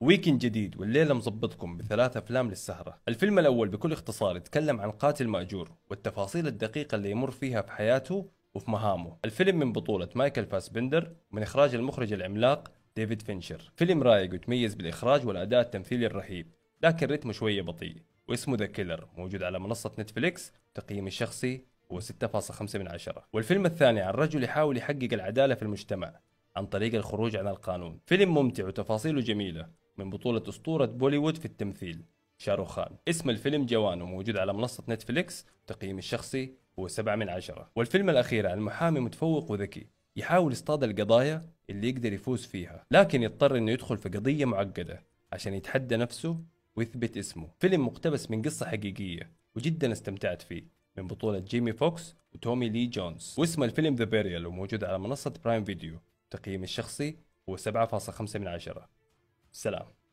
ويكند جديد والليلة مظبطكم بثلاث أفلام للسهرة الفيلم الأول بكل اختصار يتكلم عن قاتل مأجور والتفاصيل الدقيقة اللي يمر فيها في حياته وفي مهامه الفيلم من بطولة مايكل فاسبندر ومن إخراج المخرج العملاق ديفيد فينشر فيلم رايق ويتميز بالإخراج والأداء التمثيلي الرهيب لكن رتمه شوية بطيء واسمه ذا كيلر موجود على منصة نتفليكس تقييمي الشخصي هو 6.5 من 10 والفيلم الثاني عن رجل يحاول يحقق العدالة في المجتمع عن طريق الخروج عن القانون فيلم ممتع وتفاصيله جميلة من بطولة أسطورة بوليوود في التمثيل شاروخان اسم الفيلم جوان وموجود على منصة نتفليكس وتقييمي الشخصي هو سبعة من عشرة والفيلم الأخير عن محامي متفوق وذكي يحاول يصطاد القضايا اللي يقدر يفوز فيها لكن يضطر انه يدخل في قضية معقدة عشان يتحدى نفسه ويثبت اسمه فيلم مقتبس من قصة حقيقية وجدا استمتعت فيه من بطولة جيمي فوكس وتومي لي جونز واسم الفيلم ذا بيريال وموجود على منصة برايم فيديو تقييمي الشخصي هو 7.5 من عشرة سلام